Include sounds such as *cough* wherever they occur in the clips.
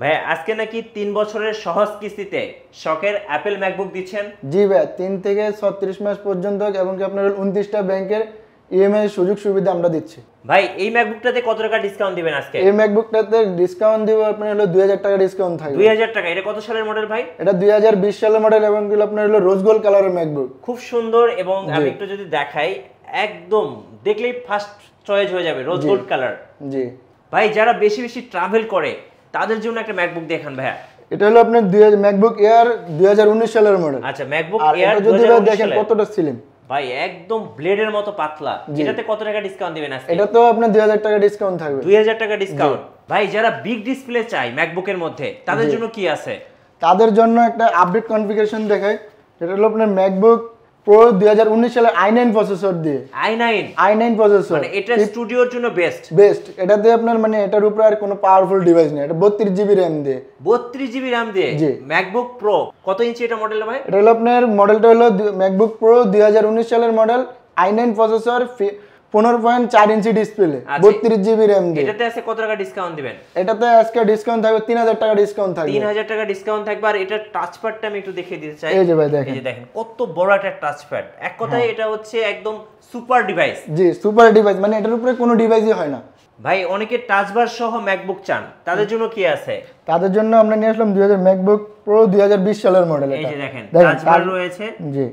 ভাই আজকে নাকি তিন বছরের সহজ কিস্তিতে শখের অ্যাপেল ম্যাকবুক দিচ্ছেন জি ভাই তিন থেকে ছত্রিশ মাস পর্যন্ত এবং কি আপনার উনত্রিশটা ব্যাংকের ইএমআই সুযোগ সুবিধা আমরা দিচ্ছি ভাই এই ম্যাকবুকটাতে কত টাকা ডিসকাউন্ট দিবেন আজকে এই ম্যাকবুকটাতে ডিসকাউন্ট দিব আপনার হলো হাজার টাকা ডিসকাউন্ট থাকবে হাজার টাকা এটা কত সালের মডেল ভাই এটা হাজার বিশ সালের মডেল এবং আপনার হলো রোজ গোল্ড কালারের ম্যাকবুক খুব সুন্দর এবং আমি একটু যদি দেখাই একদম দেখলেই ফার্স্ট চয়েস হয়ে যাবে রোজ গোল্ড কালার জি ভাই যারা বেশি বেশি ট্রাভেল করে তাদের জন্য একটা ম্যাকবুক দেখান ভাইয়া এটা হলো আপনার ম্যাকবুক এয়ার দুই সালের মডেল আচ্ছা ম্যাকবুক এয়ার যদি দেখেন কতটা স্লিম ভাই একদম ব্লেডের মতো পাতলা এটাতে কত টাকা ডিসকাউন্ট দিবেন আজকে এটা তো আপনার 2000 টাকা ডিসকাউন্ট থাকবে 2000 টাকা ডিসকাউন্ট ভাই যারা বিগ ডিসপ্লে চাই ম্যাকবুকের মধ্যে তাদের জন্য কি আছে তাদের জন্য একটা আপডেট কনফিগারেশন দেখায় যেটা হলো আপনার ম্যাকবুক প্রো 2019 সালের i9 প্রসেসর দিয়ে i9 i9 প্রসেসর এটা স্টুডিওর জন্য বেস্ট বেস্ট এটাতে আপনার মানে এটার উপরে আর কোনো পাওয়ারফুল ডিভাইস নেই এটা 32 জিবি RAM দিয়ে 32 জিবি RAM দিয়ে ম্যাকবুক প্রো কত ইঞ্চি এটা মডেল ভাই এটা হলো আপনার মডেলটা হলো ম্যাকবুক প্রো 2019 সালের মডেল i9 প্রসেসর পনেরো পয়েন্ট চার ইঞ্চি ডিসপ্লে আচ্ছা। কত টাকা ডিসকাউন্ট দিবেন এটাতে আজকে ডিসকাউন্ট থাকবে তিন হাজার টাকা ডিসকাউন্ট থাকবে সুপার ডিভাইস হ্যাঁ। মানে এটার উপরে কোনো ডিভাইসই হয় না ভাই অনেকে টাচবার সহ ম্যাকবুক চান তাদের জন্য কি আছে তাদের জন্য আমরা নিয়ে আসলাম হাজার ম্যাকবুক প্রো বিশ সালের মডেল এই যে দেখেন রয়েছে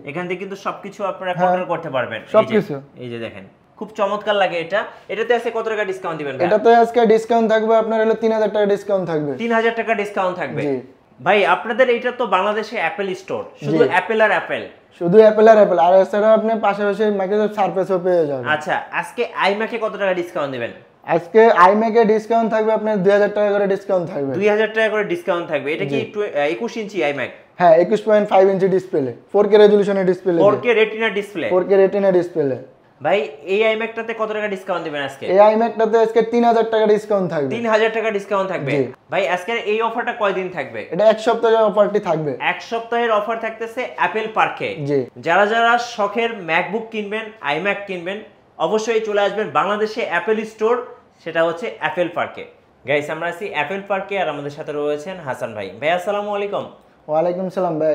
এখান থেকে কিন্তু সবকিছু আপনারা হ্যাঁ, করতে পারবেন সবকিছু এই যে দেখেন খুব চমৎকার লাগে এটা এটাতে আজকে কত টাকা ডিসকাউন্ট দিবেন এটাতে আজকে ডিসকাউন্ট থাকবে আপনার হলো 3000 টাকা ডিসকাউন্ট থাকবে 3000 টাকা ডিসকাউন্ট থাকবে ভাই আপনাদের এটা তো বাংলাদেশে অ্যাপেল স্টোর শুধু অ্যাপেল আর অ্যাপেল শুধু অ্যাপেল আর অ্যাপেল আর এছাড়া আপনি পাশাপাশি মাইক্রোসফট সার্ফেসও পেয়ে যাবেন আচ্ছা আজকে আইম্যাকে কত টাকা ডিসকাউন্ট দিবেন আজকে আইম্যাকে ডিসকাউন্ট থাকবে আপনার 2000 টাকা করে ডিসকাউন্ট থাকবে 2000 টাকা করে ডিসকাউন্ট থাকবে এটা কি 21 ইঞ্চি আইম্যাক হ্যাঁ 21.5 ইঞ্চি ডিসপ্লে 4K রেজোলিউশনের display 4K retina display 4K retina display ভাই এই আইম্যাকটাতে কত টাকা ডিসকাউন্ট দিবেন আজকে এই আইম্যাকটাতে আজকে 3000 টাকা ডিসকাউন্ট থাকবে 3000 টাকা ডিসকাউন্ট থাকবে ভাই আজকে এই অফারটা কয়দিন থাকবে এটা এক সপ্তাহের অফারটি থাকবে এক সপ্তাহের অফার থাকতেছে অ্যাপল পার্কে জি যারা যারা শখের ম্যাকবুক কিনবেন আইম্যাক কিনবেন অবশ্যই চলে আসবেন বাংলাদেশে অ্যাপল স্টোর সেটা হচ্ছে অ্যাপল পার্কে গাইস আমরা আছি অ্যাপল পার্কে আর আমাদের সাথে রয়েছেন হাসান ভাই ভাই আসসালামু আলাইকুম ওয়া আলাইকুম সালাম ভাই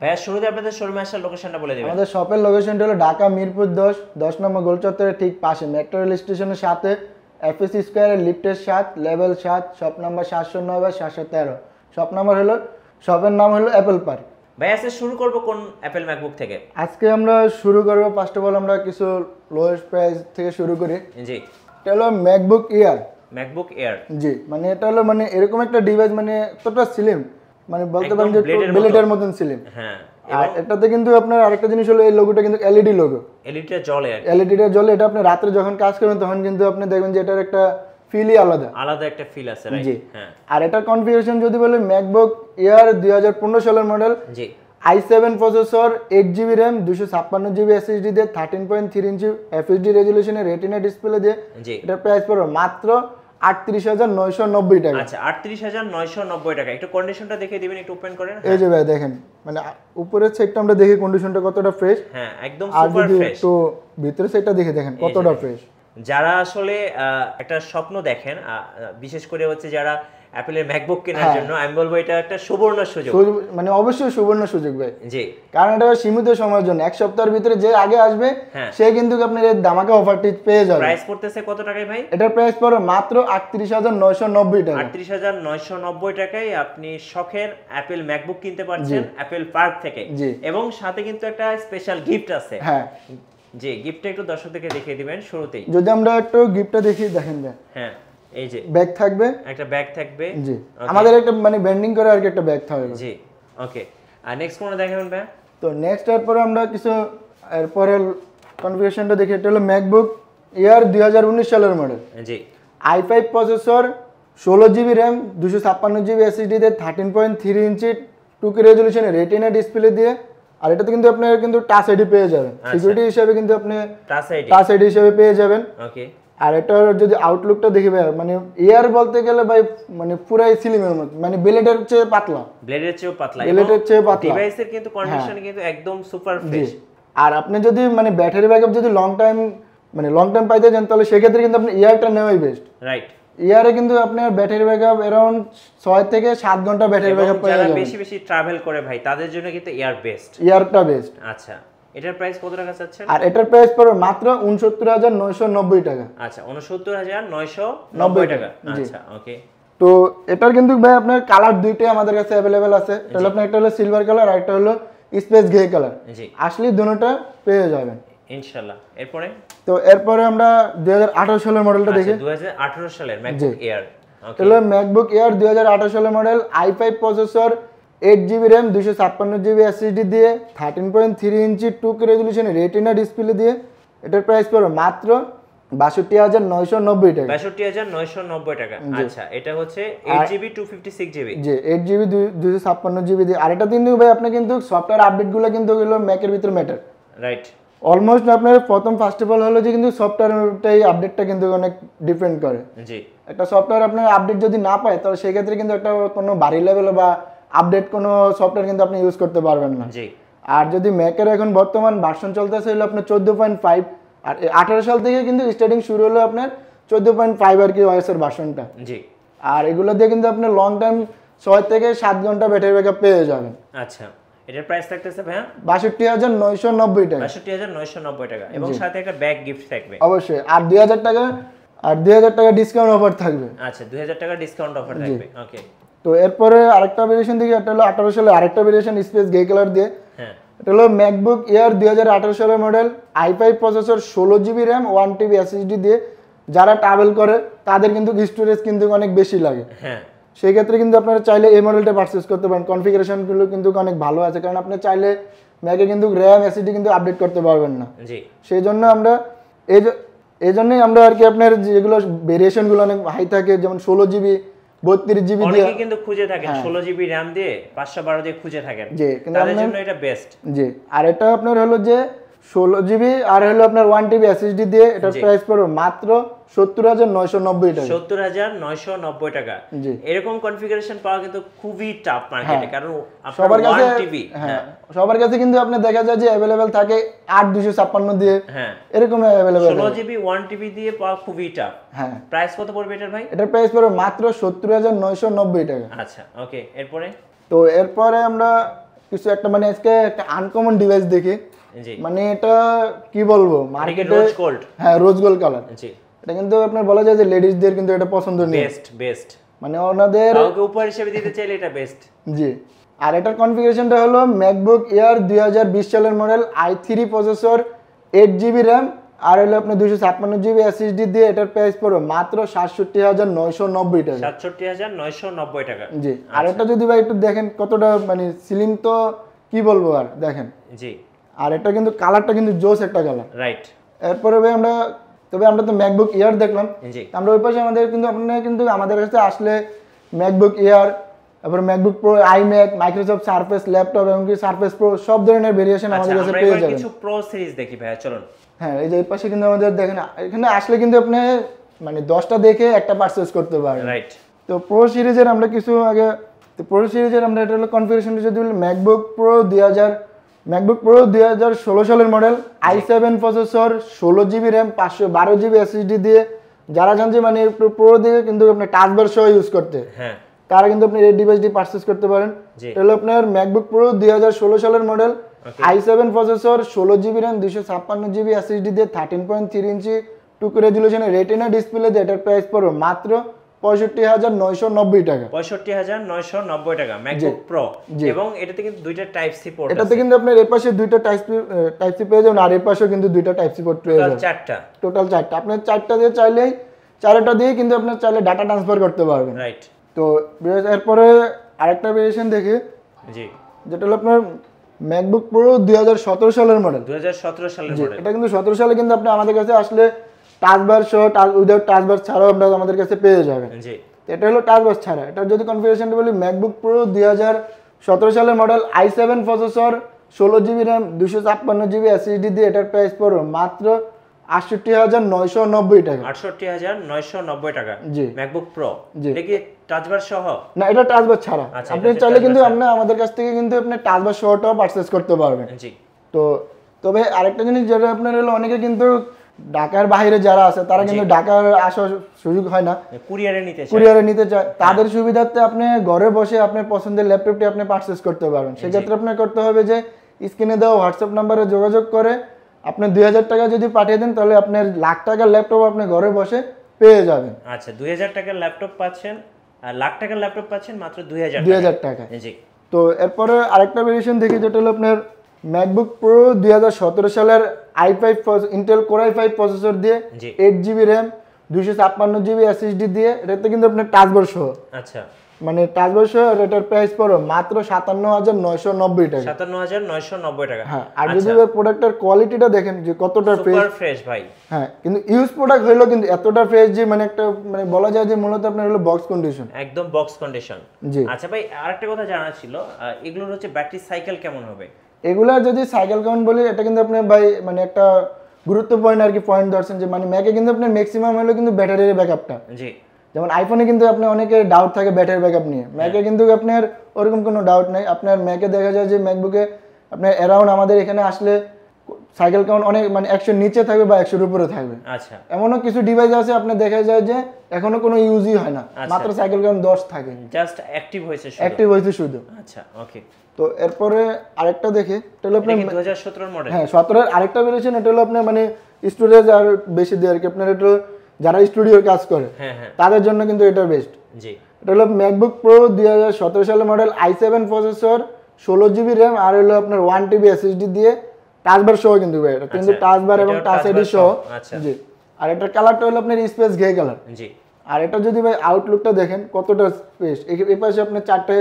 ভাইয়া শুরুতে আপনাদের শোরুমে আসার লোকেশনটা বলে দেবেন আমাদের শপের লোকেশনটা হলো ঢাকা মিরপুর দশ দশ নম্বর গোলচত্বরের ঠিক পাশে মেট্রো রেল স্টেশনের সাথে এফএস স্কোয়ারের লিফটের সাত লেভেল সাত শপ নাম্বার সাতশো নয় বা সাতশো তেরো শপ নাম্বার হলো শপের নাম হলো অ্যাপেল পার্ক ভাই আজকে শুরু করব কোন অ্যাপেল ম্যাকবুক থেকে আজকে আমরা শুরু করব ফার্স্ট অফ অল আমরা কিছু লোয়েস্ট প্রাইস থেকে শুরু করি জি এটা হলো ম্যাকবুক ইয়ার ম্যাকবুক এয়ার জি মানে এটা হলো মানে এরকম একটা ডিভাইস মানে এতটা স্লিম মানে বলতে পারেন যে ব্লেডের মতন হ্যাঁ এটাতে কিন্তু আপনার আরেকটা জিনিস হলো এই লোগোটা কিন্তু এলইডি লোগো এলইডিটা জ্বলে এলইডিটা জ্বলে এটা আপনি রাতে যখন কাজ তখন কিন্তু আপনি দেখবেন যে এটার একটা ফিলই আলাদা আলাদা একটা ফিল আছে রাইট হ্যাঁ আর কনফিগারেশন যদি বলেন ম্যাকবুক এয়ার 2015 সালের মডেল জি i seven processor eight GB RAM দুশো ছাপ্পান্ন জিবি এসএসডি দিয়ে থার্টিন পয়েন্ট থ্রি ইঞ্চি এফএসডি রেজুলেশনের রেটিনা ডিসপ্লে দিয়ে এটা প্রাইস পড়বে মাত্র আটত্রিশ হাজার নয়শো নব্বই টাকা আচ্ছা, আটত্রিশ হাজার নয়শো নব্বই টাকা একটু দেখে দিবেন একটু ওপেন করেন দেখেন মানে উপরের আমরা কতটা ফ্রেশ হ্যাঁ একদম দেখে দেখেন কতটা ফ্রেশ যারা আসলে একটা স্বপ্ন দেখেন বিশেষ করে হচ্ছে যারা অ্যাপেলের ম্যাকবুক কেনার হ্যাঁ। জন্য আমি বলবো এটা একটা সুবর্ণ সুযোগ মানে অবশ্যই সুবর্ণ সুযোগ ভাই জি কারণ এটা সীমিত সময়ের জন্য এক সপ্তাহের ভিতরে যে আগে আসবে হ্যাঁ। সে কিন্তু আপনার এর দামাকে অফারটি পেয়ে যাবে প্রাইস পড়তেছে কত টাকায় ভাই এটার প্রাইস পড়ে মাত্র 38990 টাকা 38990 টাকায় আপনি শখের অ্যাপেল ম্যাকবুক কিনতে পারছেন অ্যাপেল পার্ক থেকে এবং সাথে কিন্তু একটা স্পেশাল গিফট আছে হ্যাঁ জি গিফটটা একটু থেকে দেখিয়ে দিবেন শুরুতেই যদি আমরা একটু গিফটটা দেখিয়ে দেখেন হ্যাঁ এই যে ব্যাগ থাকবে একটা ব্যাগ থাকবে জি আমাদের একটা মানে ব্যান্ডিং করে আর কি একটা ব্যাগ থাকবে জি ওকে আর নেক্সট কোনটা দেখাবেন ভাই তো নেক্সট এরপরে আমরা কিছু এর এরপরে কনফিগারেশনটা দেখি এটা হলো ম্যাকবুক ইয়ার দুই সালের মডেল জি আই ফাইভ প্রসেসর ষোলো জিবি র্যাম দুশো ছাপ্পান্ন জিবি এসএসডিতে thirteen point three inch two K রেজলিউশনে রেটিনা ডিসপ্লে দিয়ে আর এটাতে কিন্তু আপনার কিন্তু টাচ আইডি পেয়ে যাবেন সিকিউরিটি আচ্ছা। হিসেবে কিন্তু আপনি টাচ আইডি টাচ আইডি হিসেবে পেয়ে যাবেন ওকে আর এটার যদি আউটলুকটা দেখি ভাই মানে এয়ার বলতে গেলে ভাই মানে পুরাই সিলিমের মত মানে ব্লেডের চেয়ে পাতলা ব্লেডের চেয়ে পাতলা ব্লেডের চেয়ে পাতলা ডিভাইসের কিন্তু কন্ডিশন হ্যাঁ। কিন্তু একদম সুপার ফ্রেশ আর আপনি যদি মানে ব্যাটারি ব্যাকআপ যদি লং টাইম মানে লং টাইম পাইতে চান তাহলে সেই ক্ষেত্রে কিন্তু আপনি এয়ারটা নেওয়াই বেস্ট রাইট ইয়ারে কিন্তু আপনার ব্যাটারি ব্যাকআপ अराउंड 6 থেকে 7 ঘন্টা ব্যাটারি ব্যাকআপ পাওয়া যাবে যারা বেশি বেশি ট্রাভেল করে ভাই তাদের জন্য কিন্তু এয়ার বেস্ট এয়ারটা বেস্ট আচ্ছা আচ্ছা, আচ্ছা, আর একটা হলো স্পেস গ্রে কালার আসলে দুটোটা পেয়ে যাবেন ইনশাআল্লাহ এরপরে তো এরপরে আমরা 2018 সালের মডেলটা দেখি 2018 ম্যাকবুক এয়ার ওকে তাহলে ম্যাকবুক সালের model i5 processor eight GB RAM দুশো ছাপ্পান্ন জিবি এসএসডি দিয়ে thirteen point three inch two রেজলিউশনে রেটিনা ডিসপ্লে দিয়ে এটার প্রাইস পড়বে মাত্র বাষট্টি হাজার নয়শো নব্বই টাকা বাষট্টি হাজার নয়শো নব্বই টাকা আচ্ছা এটা হচ্ছে eight GB two fifty six GB জি এইট জিবি দুশো ছাপ্পান্ন জিবি দিয়ে আর এটা কিন্তু ভাই আপনার কিন্তু সফটওয়্যার আপডেটগুলো কিন্তু এগুলো ম্যাকের ভিতরে ম্যাটার রাইট অলমোস্ট আপনার প্রথম ফার্স্ট অফ অল হলো যে কিন্তু সফটওয়্যারটাই আপডেটটা কিন্তু অনেক ডিপেন্ড করে জি একটা সফটওয়্যার আপনার আপডেট যদি না পায় তাহলে সেক্ষেত্রে কিন্তু একটা কোনো বাড়ি লেভেল বা আপডেট কোনো সফটওয়্যার কিন্তু আপনি ইউজ করতে পারবেন না জি আর যদি ম্যাকের এখন বর্তমান ভার্সন চলতেছে হলো আপনার চোদ্দো পয়েন্ট ফাইভ আর আঠারো সাল থেকে কিন্তু স্টার্টিং শুরু হলো আপনার চোদ্দো পয়েন্ট ফাইভ আর কি ওএসের ভার্সনটা জি আর এগুলো দিয়ে কিন্তু আপনি লং টাইম ছয় থেকে সাত ঘন্টা ব্যাটারি ব্যাকআপ পেয়ে যাবেন আচ্ছা এটার প্রাইস থাকতেছে ভাইয়া বাষট্টি হাজার নয়শো নব্বই টাকা বাষট্টি হাজার নয়শো নব্বই টাকা এবং সাথে একটা ব্যাগ গিফট থাকবে অবশ্যই আর দুই হাজার টাকা আর দুই হাজার টাকা ডিসকাউন্ট অফার থাকবে আচ্ছা দুই হাজার টাকা ডিসকাউন্ট অফার থাকবে ওকে তো এরপরে আরেকটা ভেরিয়েশন দেখি এটা হলো আঠারো সালে আরেকটা ভেরিয়েশন স্পেস গে কালার দিয়ে হ্যাঁ। এটা হলো ম্যাকবুক ইয়ার দুই হাজার আঠারো সালের মডেল আই ফাইভ প্রসেসর ষোলো GB RAM one TB SSD দিয়ে যারা ট্রাভেল করে তাদের কিন্তু স্টোরেজ কিন্তু অনেক বেশি লাগে হ্যাঁ। সেই ক্ষেত্রে কিন্তু আপনারা চাইলে এই মডেলটা পারচেস করতে পারেন কনফিগারেশনগুলো কিন্তু অনেক ভালো আছে কারণ আপনি চাইলে ম্যাকে কিন্তু র্যাম এসিডি কিন্তু আপডেট করতে পারবেন না সেই জন্য আমরা এই এই জন্যই আমরা আর কি আপনার যেগুলো ভেরিয়েশনগুলো অনেক হাই থাকে যেমন ষোলো জিবি বত্রিশ জিবি অনেকে কিন্তু খুঁজে থাকেন হ্যাঁ। ষোলো জিবি র্যাম দিয়ে পাঁচশো বারো দিয়ে খুঁজে থাকেন জি তাদের এটা বেস্ট জি আর এটা আপনার হলো যে ষোলো জিবি আর হলো আপনার ওয়ান টিবি এসএসডি দিয়ে এটার প্রাইস পড়বে মাত্র সত্তর হাজার নয়শো নব্বই টাকা সত্তর হাজার নয়শো নব্বই টাকা এরকম কনফিগারেশন পাওয়া কিন্তু খুবই টাফ হ্যাঁ। মার্কেটে কারণ সবার কাছে টিবি হ্যাঁ। হ্যাঁ। সবার কাছে কিন্তু আপনি দেখা যায় যে অ্যাভেলেবেল থাকে আট দুশো ছাপ্পান্ন দিয়ে হ্যাঁ এরকম অ্যাভেলেবেল ষোলো জিবি ওয়ান টিবি দিয়ে পাওয়া খুবই টাফ হ্যাঁ প্রাইস কত পড়বে এটার ভাই এটার প্রাইস পড়বে মাত্র সত্তর হাজার নয়শো নব্বই টাকা আচ্ছা ওকে এরপরে তো এরপরে আমরা কিছু একটা মানে আজকে একটা আনকমন ডিভাইস দেখি মানে এটা কি বলবো মার্কেটে রোজ গোল্ড হ্যাঁ রোজ গোল্ড কালার এটা কিন্তু আপনার বলা যায় যে লেডিসদের কিন্তু এটা পছন্দ নেই বেস্ট বেস্ট মানে ওনাদের কাউকে উপহার হিসেবে দিতে চাইলে এটা বেস্ট জি আর এটার কনফিগারেশনটা হলো ম্যাকবুক ইয়ার দুই সালের model i three processor eight GB RAM আর হলো আপনার দুইশো ছাপ্পান্ন জিবি এসএসডি দিয়ে এটার প্রাইস পড়বে মাত্র সাতষট্টি হাজার নয়শো নব্বই টাকা সাতষট্টি হাজার নয়শো নব্বই টাকা জি আর আচ্ছা। এটা যদি ভাই একটু দেখেন কতটা মানে সিলিং তো কি বলবো আর দেখেন জি আর এটা কিন্তু কালারটা কিন্তু জোস একটা কালার রাইট এরপরে ভাই আমরা তবে আমরা তো ম্যাকবুক ইয়ার দেখলাম আমরা ওই পাশে আমাদের কিন্তু আপনারা কিন্তু আমাদের কাছে আসলে ম্যাকবুক ইয়ার তারপর MacBook Pro Mac Microsoft Surface laptop এমনকি সারফেস প্রো সব ধরনের ভেরিয়েশন আমাদের আচ্ছা, কাছে পেয়ে যাবেন কিছু প্রো সিরিজ দেখি ভাই চলুন হ্যাঁ এই যে ওই পাশে কিন্তু আমাদের দেখেন এখানে আসলে কিন্তু আপনি মানে দশটা দেখে একটা পারচেজ করতে পারবেন রাইট তো প্রো সিরিজের আমরা কিছু আগে তো প্রো সিরিজের আমরা এটা হলো কনফিগারেশন যদি ম্যাকবুক প্রো দুই হাজার ম্যাকবুক প্রো দুই হাজার ষোলো সালের মডেল আই সেভেন প্রসেসর ষোলো জিবি র্যাম পাঁচশো বারো জিবি এসএসডি দিয়ে যারা জানছে মানে একটু প্রো দিয়ে কিন্তু আপনার টাচবার সহ ইউজ করতে হ্যাঁ। তারা কিন্তু আপনি এই ডিভাইসটি পার্সেস করতে পারেন তাহলে আপনার ম্যাকবুক প্রো দুই হাজার ষোলো সালের মডেল আই সেভেন প্রসেসর ষোলো জিবি র্যাম দুশো ছাপ্পান্ন জিবি এসএসডি দিয়ে thirteen point three inch two K রেজুলেশনের রেটিনা ডিসপ্লে দিয়ে এটার প্রাইস পড়বে মাত্র পঁয়ষট্টি হাজার নয়শো নব্বই টাকা পঁয়ষট্টি হাজার নয়শো নব্বই টাকা ম্যাকবুক এবং কিন্তু দুইটা টাইপ এটাতে কিন্তু আপনার দুইটা টাইপ টাইপ সি যাবেন আর কিন্তু দুইটা টাইপ পেয়ে যাবেন চারটা টোটাল চারটা আপনার চারটা দিয়ে চারটা দিয়ে কিন্তু আপনার চাইলে ডাটা ট্রান্সফার করতে পারবেন রাইট তো এরপরে জি যেটা হলো আপনার ম্যাকবুক প্রো দুই সালের সালের এটা কিন্তু সতেরো সালে কিন্তু আপনি আমাদের কাছে আসলে টাচবার সহ টাচ উইদাউট টাচবার ছাড়াও আমরা আমাদের কাছে পেয়ে যাবেন জি এটা হলো টাচবার ছাড়া এটার যদি কনফিগারেশনটা বলি ম্যাকবুক প্রো দুই হাজার সতেরো সালের মডেল আই সেভেন প্রসেসর ষোলো জিবি র্যাম দুশো ছাপ্পান্ন জিবি এসএসডি দিয়ে এটার প্রাইস পড়বে মাত্র আটষট্টি হাজার নয়শো নব্বই টাকা আটষট্টি হাজার নয়শো নব্বই টাকা জি ম্যাকবুক প্রো জি এটা কি টাচবার সহ না এটা টাচবার ছাড়া আচ্ছা, আপনি চাইলে কিন্তু আপনি আমাদের কাছ থেকে কিন্তু আপনি টাচবার সহটাও পারচেস করতে পারবেন জি তো তবে আরেকটা জিনিস যেটা আপনার হলো অনেকে কিন্তু ঢাকার বাইরে যারা আছে তারা কিন্তু ঢাকার আসার সুযোগ হয় না কুরিয়ারে নিতে কুরিয়ারে নিতে চায় হ্যাঁ। তাদের সুবিধার্থে আপনি ঘরে বসে আপনার পছন্দের ল্যাপটপটি আপনি পারচেস করতে পারবেন সেক্ষেত্রে আপনি করতে হবে যে স্ক্রিনে দেওয়া হোয়াটসঅ্যাপ নাম্বারে যোগাযোগ করে আপনি দুই টাকা যদি পাঠিয়ে দেন তাহলে আপনার লাখ টাকার ল্যাপটপ আপনি ঘরে বসে পেয়ে যাবেন আচ্ছা দুই টাকার ল্যাপটপ পাচ্ছেন আর লাখ টাকার ল্যাপটপ পাচ্ছেন মাত্র দুই হাজার টাকা জি তো এরপরে আরেকটা ভেরিয়েশন দেখি যেটা হলো আপনার ম্যাকবুক প্রো দুই সালের i five Intel core i five processor দিয়ে এইট জিবি র্যাম দুইশো ছাপ্পান্ন জিবি এসএসডি দিয়ে এটাতে কিন্তু আপনার টাচ সহ আচ্ছা মানে টাচবার সহ এটার প্রাইস পড়ো মাত্র সাতান্ন হাজার নয়শো নব্বই টাকা সাতান্ন হাজার নয়শো নব্বই টাকা হ্যাঁ আর আচ্ছা। যদি প্রোডাক্টের কোয়ালিটিটা দেখেন যে কতটা ফ্রেশ ফ্রেশ ভাই হ্যাঁ কিন্তু ইউজ প্রোডাক্ট হইলো কিন্তু এতটা ফ্রেশ যে মানে একটা মানে বলা যায় যে মূলত আপনার হলো বক্স কন্ডিশন একদম বক্স কন্ডিশন জি আচ্ছা ভাই আরেকটা কথা জানা ছিল এগুলোর হচ্ছে ব্যাটারি সাইকেল কেমন হবে এগুলা যদি সাইকেল কাউন্ট বলি এটা কিন্তু আপনার ভাই মানে একটা গুরুত্বপূর্ণ আর কি পয়েন্ট ধরছেন যে মানে ম্যাকে কিন্তু আপনার ম্যাক্সিমাম হলো কিন্তু ব্যাটারির ব্যাকআপটা জি যেমন আইফোনে কিন্তু আপনার অনেকের ডাউট থাকে ব্যাটারি ব্যাকআপ নিয়ে ম্যাকে কিন্তু আপনার ওরকম কোনো ডাউট নাই আপনার ম্যাকে দেখা যায় যে ম্যাকবুকে আপনার অ্যারাউন্ড আমাদের এখানে আসলে সাইকেল কাউন্ট অনেক মানে একশোর নিচে থাকবে বা একশোর উপরে থাকবে আচ্ছা এমনও কিছু ডিভাইস আছে আপনার দেখা যায় যে এখনো কোনো ইউজই হয় না আচ্ছা। মাত্র সাইকেল কাউন্ট দশ থাকে জাস্ট অ্যাক্টিভ হয়েছে অ্যাক্টিভ হয়েছে শুধু আচ্ছা ওকে তো এরপরে আরেকটা দেখে এটা দু হাজার সতেরোর মডেল হ্যাঁ সতেরোর আরেকটা বেরোছেন এটা হলো আপনার মানে স্টোরেজ আর বেশি দেয় আর কি আপনার এটা যারা স্টুডিওর কাজ করে হ্যাঁ, হ্যাঁ। তাদের জন্য কিন্তু এটা বেস্ট এটা হলো ম্যাকবুক প্রো দুই হাজার সতেরো সালের মডেল আই সেভেন প্রসেসর ষোলো জিবি র্যাম আর হলো আপনার ওয়ান টিবি এসএসডি দিয়ে টাসবার শো কিন্তু ভাই এটা কিন্তু টাসবার আচ্ছা, এবং টাচ আচ্ছা। এডি জি আর এটা কালারটা হলো আপনার স্পেস গে কালার জি আর এটা যদি ভাই আউটলুকটা দেখেন কতটা স্পেস এই পাশে আপনি চারটে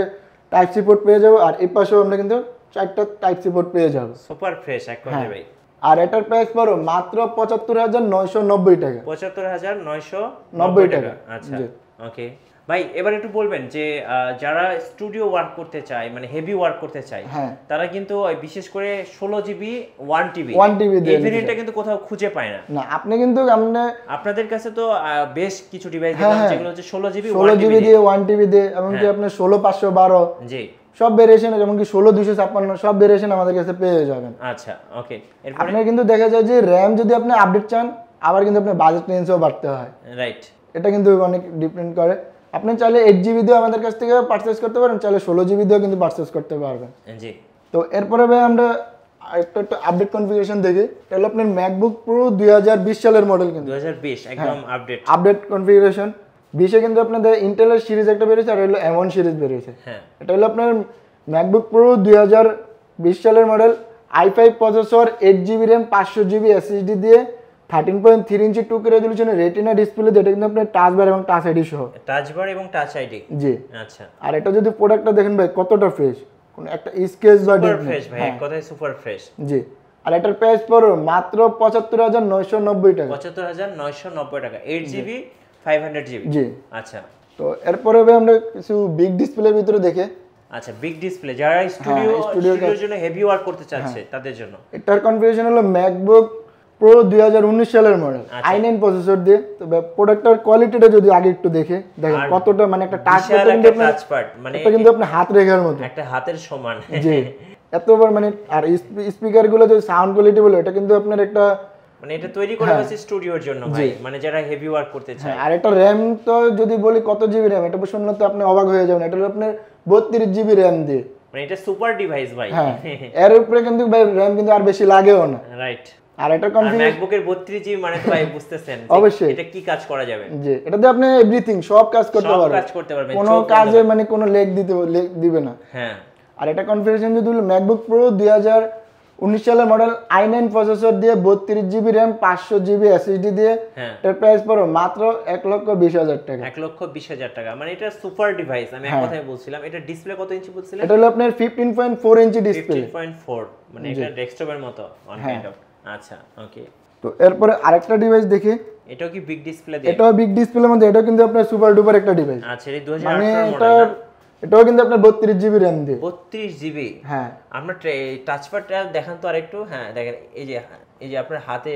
টাইপ সি পোর্ট পেয়ে যাবেন আর এই পাশেও আপনি কিন্তু চারটা টাইপ সি পোর্ট পেয়ে যাবেন সুপার ফ্রেশ এক হ্যাঁ। ভাই আর এটার প্রাইস পড়ো মাত্র পঁচাত্তর হাজার নয়শো নব্বই টাকা পঁচাত্তর হাজার নয়শো নব্বই টাকা আচ্ছা ওকে ভাই এবার একটু বলবেন যে যারা স্টুডিও ওয়ার্ক করতে চায় মানে হেভি ওয়ার্ক করতে চায় হ্যাঁ। তারা কিন্তু বিশেষ করে ষোলো GB one TB one TB কিন্তু কোথাও খুঁজে পায় না না আপনি কিন্তু আপনাদের কাছে তো বেশ কিছু ডিভাইস হ্যাঁ, দেখলাম হ্যাঁ। যেগুলো হচ্ছে ষোলো জিবি ষোলো জিবি দিয়ে ওয়ান টিবি দিয়ে এমনকি আপনার ষোলো পাঁচশো বারো জি সব ভেরিয়েশন যেমন কি ষোলো দুশো ছাপ্পান্ন সব ভেরিয়েশন আমাদের কাছে পেয়ে যাবেন আচ্ছা ওকে আপনি কিন্তু দেখা যায় যে র্যাম যদি আপনি আপডেট চান আবার কিন্তু আপনার বাজেট রেঞ্জও বাড়তে হয় রাইট এটা কিন্তু অনেক ডিপেন্ড করে আপনি চাইলে এইট জিবি দিয়েও আমাদের কাছ থেকে পারচেস করতে পারেন চাইলে ষোলো জিবি দিয়েও কিন্তু পারচেস করতে পারবেন জি তো এরপরে ভাই আমরা একটু একটু আপডেট কনফিগারেশন দেখি তাহলে আপনার ম্যাকবুক প্রো দুই সালের মডেল কিন্তু হ্যাঁ। একদম আপডেট আপডেট কনফিগারেশন বিশে কিন্তু আপনাদের ইন্টেলের সিরিজ একটা বেরিয়েছে আর হলো এমন সিরিজ বেরিয়েছে হ্যাঁ। এটা হলো আপনার ম্যাকবুক প্রো দুই সালের model i five processor eight GB RAM পাঁচশো জিবি এসএসডি দিয়ে thirteen point three inch two K resolution retina display যেটা কিন্তু আপনার টাচ বার এবং টাচ আইডি সহ টাচ বার এবং টাচ আইডি জি আচ্ছা আর এটা যদি প্রোডাক্টটা দেখেন ভাই কতটা ফ্রেশ কোন একটা স্কেচ বা সুপার ফ্রেশ ভাই কথাই সুপার ফ্রেশ জি আর এটার প্রাইস পড়ো মাত্র পঁচাত্তর হাজার নয়শো নব্বই টাকা পঁচাত্তর হাজার নয়শো নব্বই টাকা eight GB five hundred GB জি আচ্ছা তো এরপরে হবে আমরা কিছু বিগ ডিসপ্লের ভিতরে দেখে আচ্ছা বিগ ডিসপ্লে যারা স্টুডিও হ্যাঁ, স্টুডিওর জন্য হেভি ওয়ার্ক করতে চাচ্ছে হ্যাঁ। তাদের জন্য এটার কনফিগারেশন হলো ম্যাকবুক প্রো দুই সালের মডেল আই নাইন প্রসেসর দিয়ে তবে প্রোডাক্টটার কোয়ালিটিটা যদি আগে একটু দেখে দেখেন কতটা মানে একটা টাচ মানে এটা কিন্তু আপনি হাত রেখার মতো একটা হাতের সমান জি এতবার মানে আর স্পিকার গুলো যদি সাউন্ড কোয়ালিটি বলে এটা কিন্তু আপনার একটা মানে এটা তৈরি করা হ্যাঁ। হয়েছে স্টুডিওর জন্য ভাই মানে যারা হেভি ওয়ার্ক করতে চায় হ্যাঁ, আর এটা র্যাম তো যদি বলি কত জিবি র্যাম এটা শুনলে তো আপনি অবাক হয়ে যাবেন এটা আপনার বত্রিশ জিবি র্যাম দিয়ে মানে এটা সুপার ডিভাইস ভাই হ্যাঁ। এর উপরে কিন্তু ভাই র্যাম কিন্তু আর বেশি লাগেও না রাইট আর এটা কনফিগার ম্যাকবুকের 32 জিবি মানে ভাই *laughs* বুঝতেছেন অবশ্যই এটা কি কাজ করা যাবে জি এটাতে আপনি এভরিথিং সব কাজ করতে পারবেন সব কাজ করতে পারবেন কোনো কাজে মানে কোনো লেগ দিতে দিবে না হ্যাঁ আর এটা কনফিগারেশন যদি ম্যাকবুক প্রো 2019 সালের মডেল i9 প্রসেসর দিয়ে 32 জিবি RAM 500 জিবি SSD দিয়ে হ্যাঁ। এর প্রাইস পড়ো মাত্র 1 লক্ষ 20 হাজার টাকা 1 লক্ষ 20 হাজার টাকা মানে এটা সুপার ডিভাইস আমি এক হ্যাঁ। কথায় বলছিলাম এটা ডিসপ্লে কত ইঞ্চি বলছিলেন এটা হলো আপনার 15.4 ইঞ্চি ডিসপ্লে 15.4 মানে এটা ডেস্কটপের মতো অন কাইন্ড অফ আচ্ছা ওকে তো এরপরে আরেকটা ডিভাইস দেখি এটাও কি বিগ ডিসপ্লে এটাও বিগ ডিসপ্লে মধ্যে এটাও কিন্তু আপনার সুপার ডুপার একটা ডিভাইস আচ্ছা এটা 2018 মানে এটা এটাও কিন্তু আপনার 32 জিবি RAM দিয়ে 32 জিবি হ্যাঁ আমরা টাচপ্যাডটা দেখান তো আরেকটু হ্যাঁ দেখেন এই যে এই যে আপনার হাতে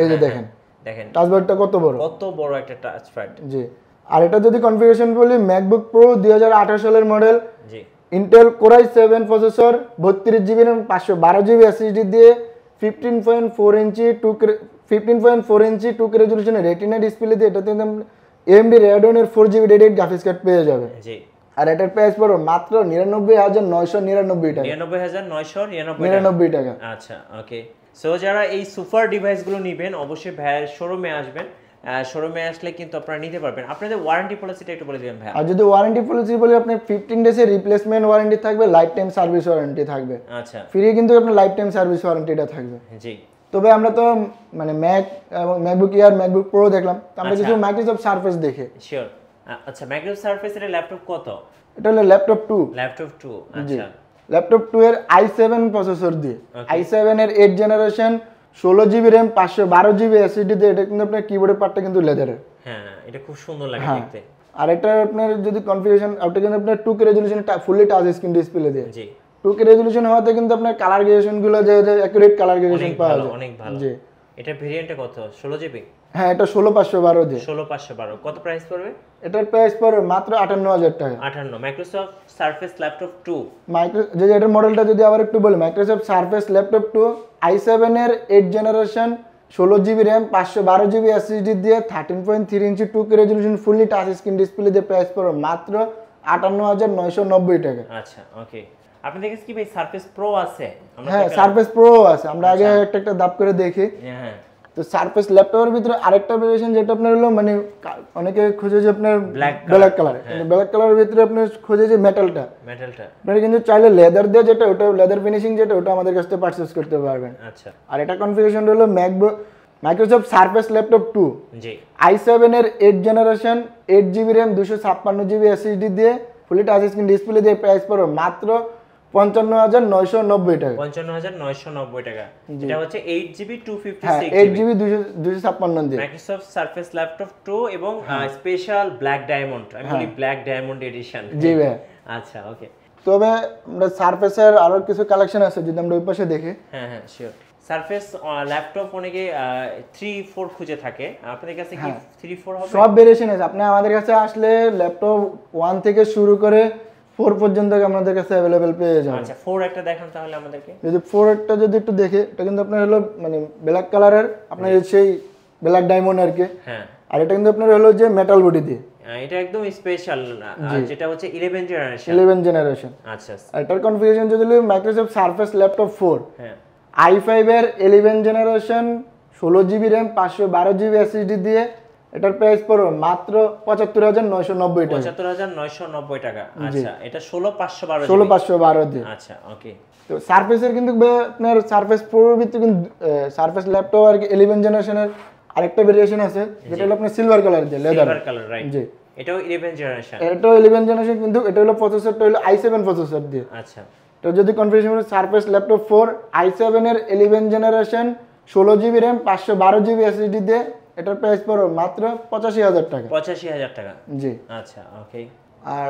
এই যে হ্যাঁ, হ্যাঁ, দেখেন দেখেন টাচপ্যাডটা কত বড় কত বড় একটা টাচপ্যাড জি আর এটা যদি কনফিগারেশন বলি ম্যাকবুক প্রো 2018 সালের মডেল জি ইন্টেল কোরাই 7 প্রসেসর 32 জিবি এবং 512 জিবি এসএসডি দিয়ে fifteen point four inch two fifteen point four inch two K রেজলিউশনে রেটিনা ডিসপ্লে দিয়ে এটাতে এমডি রেডনের ফোর জিবি রেডিয়েট গ্রাফিক্স কার্ড পেয়ে যাবে জি আর এটার প্রাইস পড়বে মাত্র নিরানব্বই হাজার নয়শো নিরানব্বই টাকা নিরানব্বই হাজার নয়শো নিরানব্বই টাকা আচ্ছা ওকে সো যারা এই সুপার ডিভাইসগুলো নেবেন অবশ্যই ভাইয়ের শোরুমে আসবেন শোরুমে আসলে কিন্তু আপনারা নিতে পারবেন আপনাদের ওয়ারেন্টি পলিসিটা একটু বলে দিবেন ভাই আর যদি ওয়ারেন্টি পলিসি বলি আপনি 15 ডেজের রিপ্লেসমেন্ট ওয়ারেন্টি থাকবে লাইফ টাইম সার্ভিস ওয়ারেন্টি থাকবে আচ্ছা ফ্রি কিন্তু আপনার লাইফ টাইম সার্ভিস ওয়ারেন্টিটা থাকবে জি তবে আমরা তো মানে ম্যাক এবং ম্যাকবুক ইয়ার ম্যাকবুক প্রো দেখলাম আমরা আচ্ছা। কিছু মাইক্রোসফট সারফেস দেখে শিওর আচ্ছা মাইক্রোসফট সারফেস এর ল্যাপটপ কত এটা হলো ল্যাপটপ 2 ল্যাপটপ 2 আচ্ছা ল্যাপটপ 2 এর i7 প্রসেসর দিয়ে i7 এর 8 জেনারেশন ষোলো জিবি র্যাম পাঁচশো বারো জিবি এসএসডি দিয়ে এটা কিন্তু আপনার কিবোর্ডের পার্টটা কিন্তু লেদারের হ্যাঁ এটা খুব সুন্দর লাগে হ্যাঁ। দেখতে আর একটা আপনার যদি কনফিগারেশন ওটা কিন্তু আপনার two K resolution fully touch screen display দিয়ে জি টু কে রেজলিউশন হওয়াতে কিন্তু আপনার কালার গ্রেডেশন গুলো যে অ্যাকুরেট কালার গ্রেডেশন পাওয়া যায় অনেক ভালো জি এটা ভেরিয়েন্টে কত ষোলো জিবি হ্যাঁ এটা ষোলো পাঁচশো বারো দিয়ে ষোলো পাঁচশো বারো কত প্রাইস পড়বে এটার প্রাইস পড়বে মাত্র আটান্ন হাজার টাকা আটান্ন Microsoft Surface laptop two micro যে এটার মডেলটা যদি আবার একটু বলি Microsoft Surface laptop two i এর এইট জেনারেশন ষোলো জিবি র্যাম পাঁচশো বারো জিবি এসএসডি দিয়ে thirteen point three inch two K resolution fully touch screen display দিয়ে প্রাইস পড়বে মাত্র আটান্ন হাজার নয়শো নব্বই টাকা আচ্ছা ওকে আপনি দেখেছেন কি ভাই সার্ফেস প্রো আছে হ্যাঁ সার্ফেস প্রো আছে আমরা হ্যাঁ, আচ্ছা। আগে একটা একটা দাপ করে দেখি হ্যাঁ তো সারফেস ল্যাপটপের ভিতরে আরেকটা ভেরিয়েশন যেটা আপনার হলো মানে অনেকে খুঁজে যে আপনার ব্ল্যাক কালার ব্ল্যাক কালারের ভিতরে আপনার খুঁজে যে মেটালটা মেটালটা কিন্তু চাইলে লেদার দিয়ে যেটা ওটা লেদার ফিনিশিং যেটা ওটা আমাদের কাছ থেকে পারচেজ করতে পারবেন আচ্ছা আর এটা কনফিগারেশন হলো MacBook Microsoft Surface laptop two i seven এর eight generation eight GB RAM দুশো ছাপ্পান্ন জিবি এসএসডি দিয়ে ফুলি টাচ স্ক্রিন ডিসপ্লে দিয়ে প্রাইস পড়বে মাত্র পঞ্চান্ন হাজার নয়শো নব্বই টাকা পঞ্চান্ন হাজার নয়শো নব্বই টাকা হচ্ছে eight GB two fifty eight GB ছাপ্পান্ন সার্ফেস ল্যাপটপ টু এবং special black diamond black diamond edition আচ্ছা তবে সার্ফেসের আরো কিছু কালেকশন আছে যদি আমরা ওই পাশে দেখি হ্যাঁ হ্যাঁ শিওর সারফেস ল্যাপটপ অনেকে থ্রি ফোর খুঁজে থাকে আপনাদের কাছে কি থ্রি হ্যাঁ। ফোর হবে সব ভেরিয়েশন আছে আপনি আমাদের কাছে আসলে ল্যাপটপ ওয়ান থেকে শুরু করে ফোর পর্যন্ত আমাদের কাছে অ্যাভেলেবেল পেয়ে যাবেন আচ্ছা ফোর একটা দেখান তাহলে আমাদেরকে যদি ফোর একটা যদি একটু দেখে এটা কিন্তু আপনার হলো মানে ব্ল্যাক কালারের আপনার সেই ব্ল্যাক ডায়মন্ড আর কি হ্যাঁ আর এটা কিন্তু আপনার হলো যে মেটাল বডি দিয়ে হ্যাঁ, এটা একদম স্পেশাল যেটা হচ্ছে 11 জেনারেশন 11 জেনারেশন আচ্ছা, আচ্ছা। এটার কনফিগারেশন যদি মাইক্রোসফট সারফেস ল্যাপটপ 4 হ্যাঁ i5 এর 11 generation 16 GB RAM 512 GB SSD দিয়ে এটার প্রাইস পড়ো মাত্র পঁচাত্তর হাজার নয়শো নব্বই টাকা পঁচাত্তর হাজার নয়শো নব্বই টাকা আচ্ছা এটা ষোলো পাঁচশো বারো ষোলো পাঁচশো বারো দিয়ে আচ্ছা ওকে তো সার্ফেসের কিন্তু আপনার সার্ফেস প্রো ভিত্তিক কিন্তু সার্ফেস ল্যাপটপ আর কি ইলেভেন জেনারেশনের আরেকটা ভেরিয়েশন আছে যেটা হলো আপনার সিলভার কালার দিয়ে লেদার কালার রাইট জি এটাও ইলেভেন জেনারেশন এটাও ইলেভেন জেনারেশন কিন্তু এটা হলো প্রসেসরটা হলো আই সেভেন প্রসেসর দিয়ে আচ্ছা তো যদি কনফিউশন হয় সার্ফেস ল্যাপটপ ফোর আই এর ইলেভেন জেনারেশন ষোলো জিবি র্যাম পাঁচশো বারো জিবি এসএসডি দিয়ে এটার প্রাইস পড়ো মাত্র পঁচাশি হাজার টাকা পঁচাশি হাজার টাকা জি আচ্ছা ওকে আর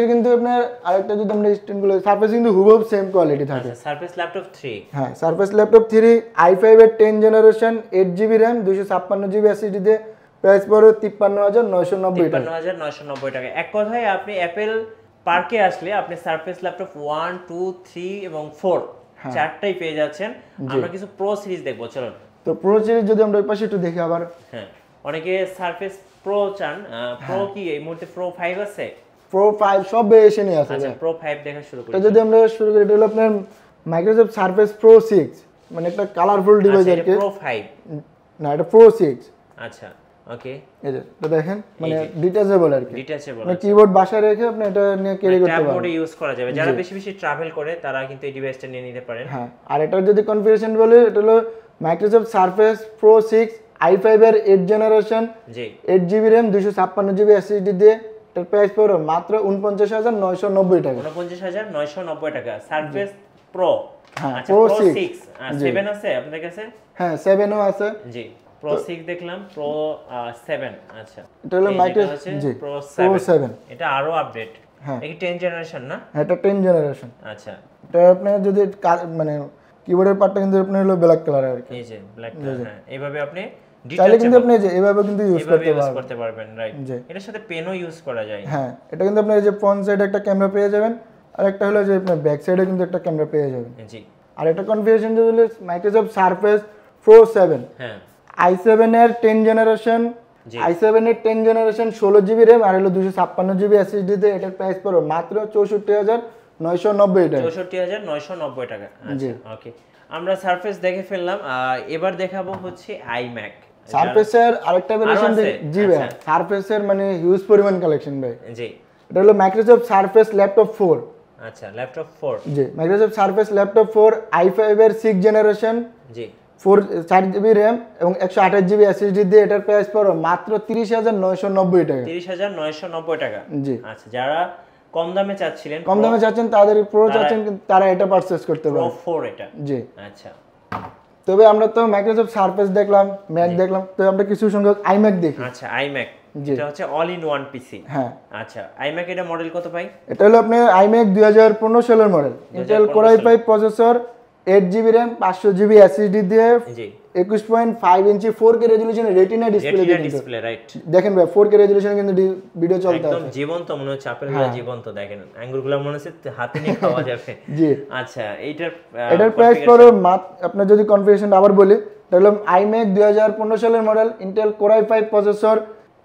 এর কিন্তু আপনার আরেকটা যদি আমরা গুলো সারফেস কিন্তু হুবহু সেম কোয়ালিটি থাকে সার্ফেস ল্যাপটপ 3 হ্যাঁ সারফেস ল্যাপটপ 3 i5 এর 10 generation 8 GB RAM 256 GB SSD দিয়ে প্রাইস পড়ে 53990 টাকা 53990 টাকা এক কথায় আপনি অ্যাপল পার্কে আসলে আপনি সারফেস ল্যাপটপ 1 2 3 এবং 4 হ্যাঁ। চারটাই পেয়ে যাচ্ছেন আমরা কিছু প্রো সিরিজ দেখবো চলুন তো প্রো সিরিজ যদি আমরা ওই পাশে একটু দেখি আবার হ্যাঁ অনেকে সারফেস প্রো চান প্রো হ্যাঁ। কি এই মুহূর্তে প্রো 5 আছে প্রো 5 সব বেশি নিয়ে আছে আচ্ছা প্রো 5 দেখা শুরু করি তো যদি আমরা শুরু করি ডেভেলপমেন্ট মাইক্রোসফট সারফেস প্রো 6 মানে একটা কালারফুল আচ্ছা, ডিভাইস আর কি প্রো 5 না এটা প্রো 6 আচ্ছা ওকে এই যে তো দেখেন মানে ডিটাচেবল আর কি ডিটাচেবল মানে কিবোর্ড আচ্ছা। বাসায় রেখে আপনি এটা নিয়ে ক্যারি মানে করতে পারেন ট্যাবোর্ডে ইউজ করা যাবে যারা বেশি বেশি ট্রাভেল করে তারা কিন্তু এই ডিভাইসটা নিয়ে নিতে পারেন হ্যাঁ আর এটার যদি কনফিগারেশন বলে এটা হলো Microsoft Surface Pro six i ফাইভের eight generation eight GB RAM দুশো ছাপ্পান্ন জিবি এসএসডি দিয়ে এটার প্রাইস পড়বে মাত্র উনপঞ্চাশ হাজার নয়শো নব্বই টাকা উনপঞ্চাশ হাজার নয়শো নব্বই টাকা সার্ফেস প্রো হ্যাঁ প্রো সিক্স সেভেন আছে কাছে হ্যাঁ সেভেনও আছে জি দেখলাম আচ্ছা এটা হলো জি এটা আরো আপডেট হ্যাঁ জেনারেশন না এটা জেনারেশন আচ্ছা যদি মানে কিবোর্ডের পার্টটা কিন্তু আপনার হলো ব্ল্যাক কালার আর কি এই যে ব্ল্যাক কালার এইভাবে আপনি চাইলে কিন্তু আপনি যে এভাবে কিন্তু ইউজ করতে পারবেন রাইট এটার সাথে পেনও ইউজ করা যায় হ্যাঁ এটা কিন্তু আপনি এই যে ফ্রন্ট সাইডে একটা ক্যামেরা পেয়ে যাবেন আর একটা হলো যে আপনার ব্যাক সাইডে কিন্তু একটা ক্যামেরা পেয়ে যাবেন জি আর একটা কনফিগারেশন যে হলো মাইক্রোসফট সারফেস প্রো 7 হ্যাঁ আই সেভেন এর টেন জেনারেশন আই সেভেন এর টেন জেনারেশন ষোলো জিবি র্যাম আর হলো দুশো ছাপ্পান্ন জিবি এসএসডি তে এটার প্রাইস পড়বে মাত্র চৌষট্টি হাজার 990 টাকা 64990 টাকা আচ্ছা ওকে আমরা সারফেস দেখে ফেললাম এবার দেখাবো হচ্ছে আইম্যাক সারফেসের আরেকটা ভেরিয়েশন জি ভাই সারফেসের আচ্ছা। মানে হিউজ পরিমাণ কালেকশন ভাই জি এটা হলো মাইক্রোসফট সারফেস ল্যাপটপ 4 আচ্ছা ল্যাপটপ 4 জি মাইক্রোসফট সারফেস ল্যাপটপ 4 i5 এর 6 জেনারেশন জি 4 জিবি র্যাম এবং 128GB SSD দিয়ে এটার প্রাইস পড়ো মাত্র 30990 টাকা 30990 টাকা জি আচ্ছা যারা কম দামে চাচ্ছিলেন কম দামে চাচ্ছেন তাদের প্রো চাচ্ছেন তারা এটা পারচেজ করতে পারে প্রো এটা জি আচ্ছা তবে আমরা তো মাইক্রোসফট সারফেস দেখলাম ম্যাক দেখলাম তো আমরা কিছু সংখ্যক আইম্যাক দেখি আচ্ছা আইম্যাক এটা হচ্ছে অল ইন ওয়ান পিসি হ্যাঁ আচ্ছা আইম্যাক এটা মডেল কত ভাই এটা হলো আপনার আইম্যাক 2015 সালের model Intel core i 5 processor 8 GB RAM 500 GB SSD দিয়ে জি 21.5 ইঞ্চি 4K রেজোলিউশনে রেটিনা ডিসপ্লে দিয়ে ডিসপ্লে রাইট দেখেন ভাই 4K রেজোলিউশনে কিন্তু ভিডিও চলতে একদম জীবন্ত মনে হচ্ছে আপেল আপেলগুলো হ্যাঁ। জীবন্ত দেখেন আঙ্গুরগুলো মনে হচ্ছে হাতে নিয়ে খাওয়া *laughs* যাবে জি আচ্ছা এইটার এটার প্রাইস পড়ে মাত আপনার যদি কনফিগারেশন আবার বলি তাহলে আইম্যাক 2015 সালের model Intel core i five processor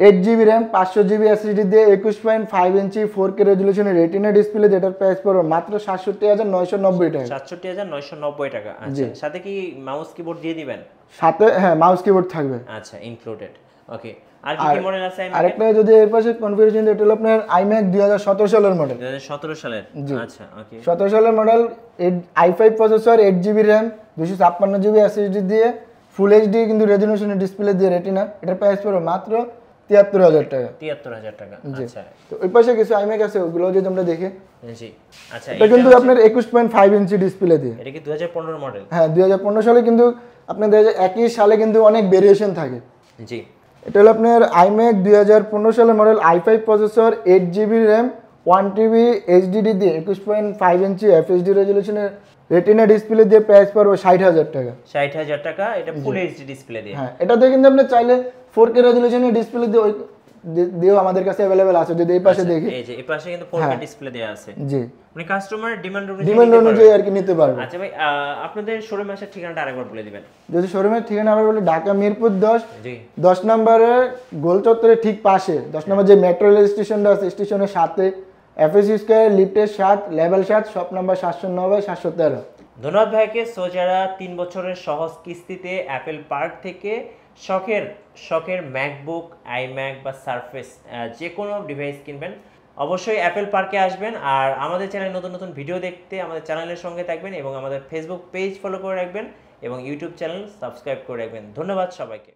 eight GB RAM পাঁচশো জিবি এসএসডি দিয়ে একুশ point five inch four K রেজুলেশনের রেটিনা ডিসপ্লে যেটার প্রাইস পড়বে মাত্র সাতষট্টি হাজার নয়শো নব্বই টাকা সাতষট্টি হাজার নয়শো নব্বই টাকা আচ্ছা, সাথে কি মাউস কিবোর্ড দিয়ে দিবেন সাথে হ্যাঁ মাউস কিবোর্ড থাকবে আচ্ছা ইনক্লুডেড ওকে আর কি আছে আরেকটা যদি এর পাশে সালের মডেল সালের আচ্ছা সালের মডেল প্রসেসর জিবি জিবি দিয়ে ফুল এইচডি কিন্তু ডিসপ্লে দিয়ে রেটিনা মাত্র তিয়াত্তর হাজার টাকা তিয়াত্তর হাজার টাকা আচ্ছা। তো ওই পাশে কিছু আইম্যাক আছে ওগুলো যদি আমরা দেখি আচ্ছা, একুশ পয়েন্ট ফাইভ ইঞ্চি ডিসপ্লে দিয়ে এটা হ্যাঁ, হাজার পনেরো সালে কিন্তু আপনার দু একই সালে কিন্তু অনেক ভেরিয়েশন থাকে এটা হলো আপনার আইম্যাক দুই হাজার পনেরো সালের model i five processor eight GB RAM one TB HDD দিয়ে একুশ পয়েন্ট ফাইভ ইঞ্চি এফএসডি রেজলিউশনের রেটিনা ডিসপ্লে দিয়ে প্রাইস পড়বে 60000 টাকা 60000 টাকা এটা ফুল এইচডি ডিসপ্লে দিয়ে হ্যাঁ এটা কিন্তু আপনি চাইলে 4K রেজোলিউশনের ডিসপ্লে দিয়ে ওই আমাদের কাছে अवेलेबल আছে যদি এই পাশে আচ্ছা, দেখি এই যে এই পাশে কিন্তু 4K ডিসপ্লে হ্যাঁ। দেয়া আছে জি মানে কাস্টমার ডিমান্ড অনুযায়ী ডিমান্ড অনুযায়ী আর কি নিতে পারবে আচ্ছা ভাই আপনাদের শোরুম আসার ঠিকানাটা আরেকবার বলে দিবেন যদি শোরুমের ঠিকানা আবার বলে ঢাকা মিরপুর 10 জি 10 নম্বরের গোল চত্বরের ঠিক পাশে 10 নম্বর যে মেট্রো রেল স্টেশনটা আছে স্টেশনের সাথে এফএস স্কোয়ার লিফটের সাত লেভেল সাত শপ নাম্বার সাতশো নব্বই সাতশো তেরো ধন্যবাদ ভাইকে সো যারা তিন বছরের সহজ কিস্তিতে অ্যাপেল পার্ক থেকে শখের শখের ম্যাকবুক আইম্যাক বা সারফেস যে কোনো ডিভাইস কিনবেন অবশ্যই অ্যাপেল পার্কে আসবেন আর আমাদের চ্যানেলে নতুন নতুন ভিডিও দেখতে আমাদের চ্যানেলের সঙ্গে থাকবেন এবং আমাদের ফেসবুক পেজ ফলো করে রাখবেন এবং ইউটিউব চ্যানেল সাবস্ক্রাইব করে রাখবেন ধন্যবাদ সবাইকে